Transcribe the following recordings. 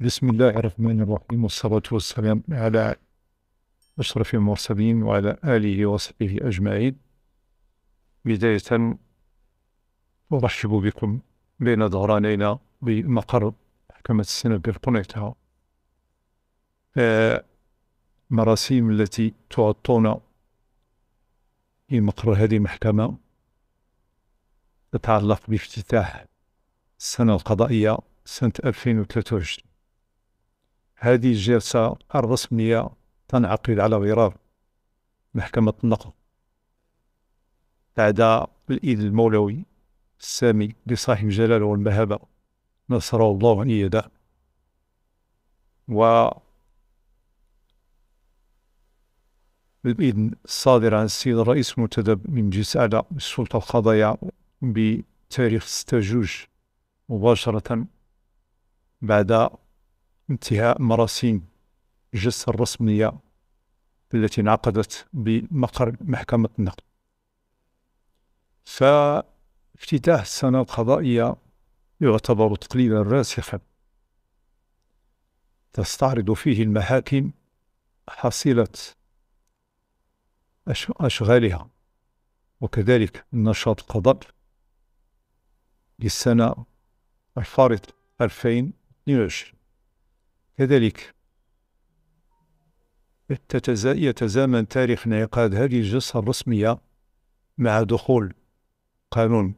بسم الله الرحمن الرحيم والصلاة والسلام على أشرف المرسلين وعلى آله وصحبه أجمعين بداية أرحب بكم بين ظهرانينا بمقر محكمة السنة بالقنيطة مراسيم التي تعطونا في مقر هذه المحكمة تتعلق بافتتاح السنة القضائية سنة 2023 هذه الجلسة الرسمية تنعقد على غرار محكمة النقل بعد الإيد المولوي السامي لصاحب الجلالة والمهابة نصره الله أن يده و بالإذن الصادر عن السيد الرئيس المنتدب من مجلس أعلى السلطة القضايا بتاريخ 6 جوج مباشرة بعد انتهاء مراسيم الجلسة الرسمية التي انعقدت بمقر محكمة النقد فافتتاح السنة القضائية يعتبر تقليدا راسخا تستعرض فيه المحاكم حصيلة أشغالها وكذلك النشاط القضاء للسنة الفارط 2022 كذلك يتزامن تاريخ انعقاد هذه الجلسة الرسمية مع دخول قانون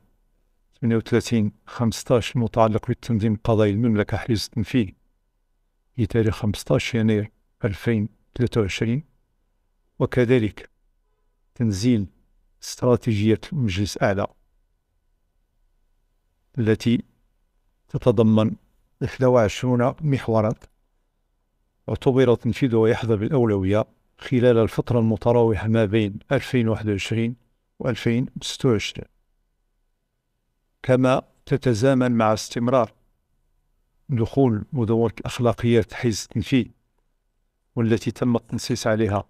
38 15 المتعلق بالتنظيم القضائي المملكة حريز التنفيذ في تاريخ 15 يناير 2023 وكذلك تنزيل استراتيجية المجلس الأعلى التي تتضمن 21 محورا اعتبر تنفيذها يحظى بالأولوية خلال الفترة المتراوحة ما بين 2021 و 2026 كما تتزامن مع استمرار دخول مدونة الأخلاقيات حيز التنفيذ والتي تم التنصيص عليها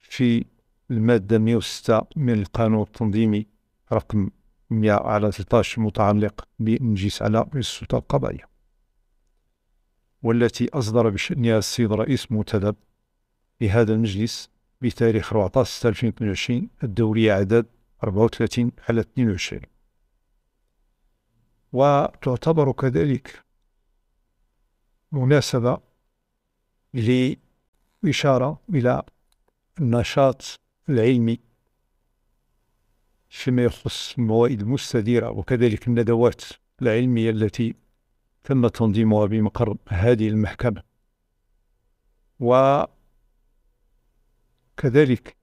في المادة 106 من القانون التنظيمي رقم 100 على 16 المتعلق بإنجيس على السلطة القضائية والتي أصدر بشأنها السيد رئيس منتدب لهذا المجلس بتاريخ 14 2022 الدورية عدد 34 على 22 وتعتبر كذلك مناسبة لإشارة إلى النشاط العلمي فيما يخص الموائد المستديرة وكذلك الندوات العلمية التي تم تنظيمها بمقر هذه المحكمة وكذلك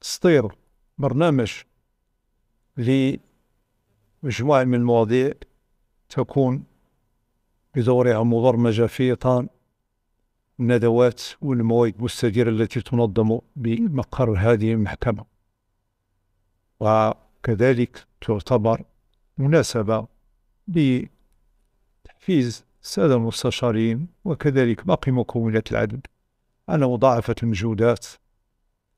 تصدير برنامج لمجموعة من المواضيع تكون بدورها مبرمجة في إطار الندوات والمواد المستديرة التي تنظم بمقر هذه المحكمة وكذلك تعتبر مناسبة ل في السادة المستشارين وكذلك باقي مكونات العدد على مضاعفة المجهودات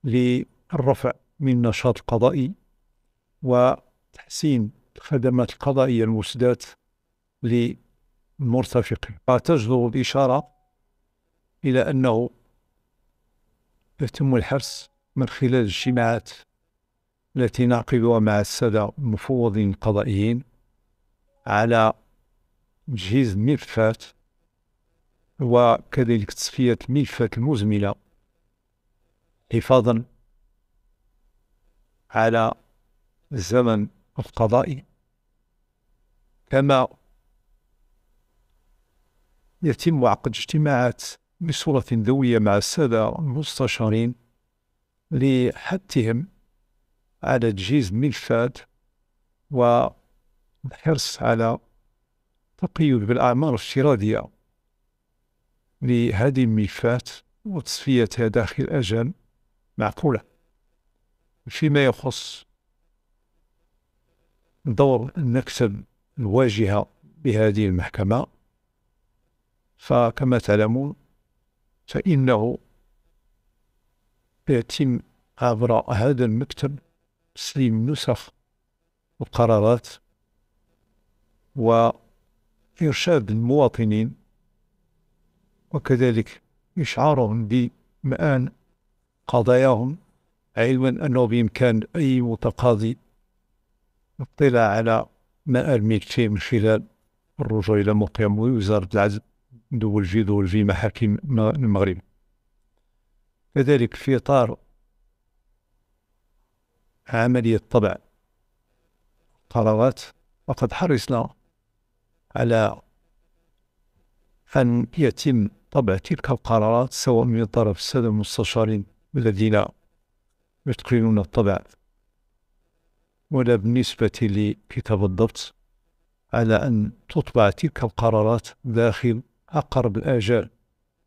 للرفع من النشاط القضائي وتحسين الخدمات القضائية المسداة للمرتفقين وتجدر الإشارة إلى أنه يتم الحرص من خلال الاجتماعات التي نعقدها مع السادة المفوضين القضائيين على تجهيز الملفات وكذلك تصفية الملفات المزملة حفاظا على الزمن القضائي كما يتم عقد اجتماعات بصورة ذوية مع السادة المستشارين لحثهم على تجهيز الملفات والحرص على التقيد بالأعمار الافتراضية لهذه الملفات وتصفيتها داخل أجل معقولة فيما يخص دور نكتب الواجهة بهذه المحكمة فكما تعلمون فإنه يتم عبر هذا المكتب تسليم نسخ القرارات و إرشاد المواطنين وكذلك إشعارهم بمآن قضاياهم علما أنه بإمكان أي متقاضي اطلاع على مآل ملكه من خلال الرجوع إلى مقيم وزارة العزل دول في دول في محاكم المغرب كذلك في إطار عملية طبع قرارات وقد حرصنا على أن يتم طبع تلك القرارات سواء من طرف السادة المستشارين الذين يتقنون الطبع ولا بالنسبة لكتاب الضبط على أن تطبع تلك القرارات داخل أقرب الآجال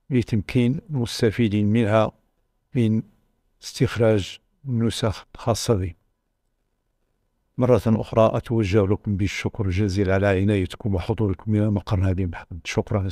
لتمكين المستفيدين منها من استخراج النسخ الخاصة بهم مرة أخرى أتوجه لكم بالشكر الجزيل على عنايتكم وحضوركم إلى مقر هذه المحطة شكرا